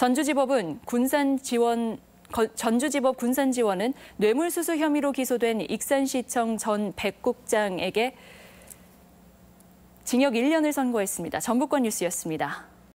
전주지법은 군산지원 전주지법 군산지원은 뇌물수수 혐의로 기소된 익산시청 전 백국장에게 징역 1년을 선고했습니다. 전북권 뉴스였습니다.